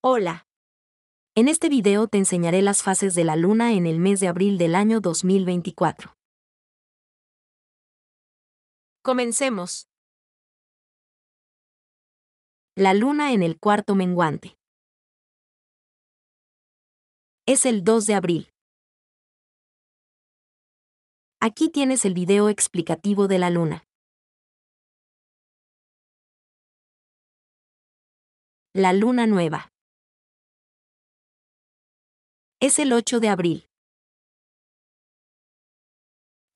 Hola. En este video te enseñaré las fases de la luna en el mes de abril del año 2024. Comencemos. La luna en el cuarto menguante. Es el 2 de abril. Aquí tienes el video explicativo de la luna. La luna nueva es el 8 de abril.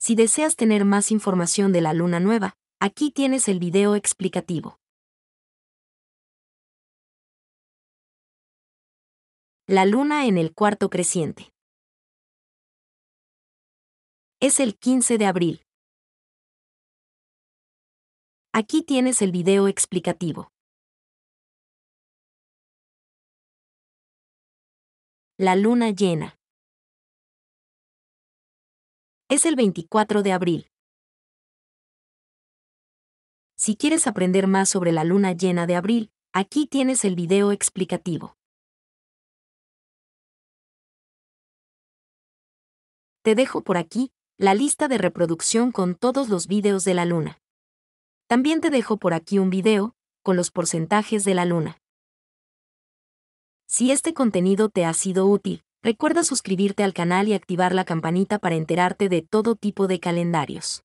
Si deseas tener más información de la luna nueva, aquí tienes el video explicativo. La luna en el cuarto creciente. Es el 15 de abril. Aquí tienes el video explicativo. la luna llena. Es el 24 de abril. Si quieres aprender más sobre la luna llena de abril, aquí tienes el video explicativo. Te dejo por aquí la lista de reproducción con todos los videos de la luna. También te dejo por aquí un video con los porcentajes de la luna. Si este contenido te ha sido útil, recuerda suscribirte al canal y activar la campanita para enterarte de todo tipo de calendarios.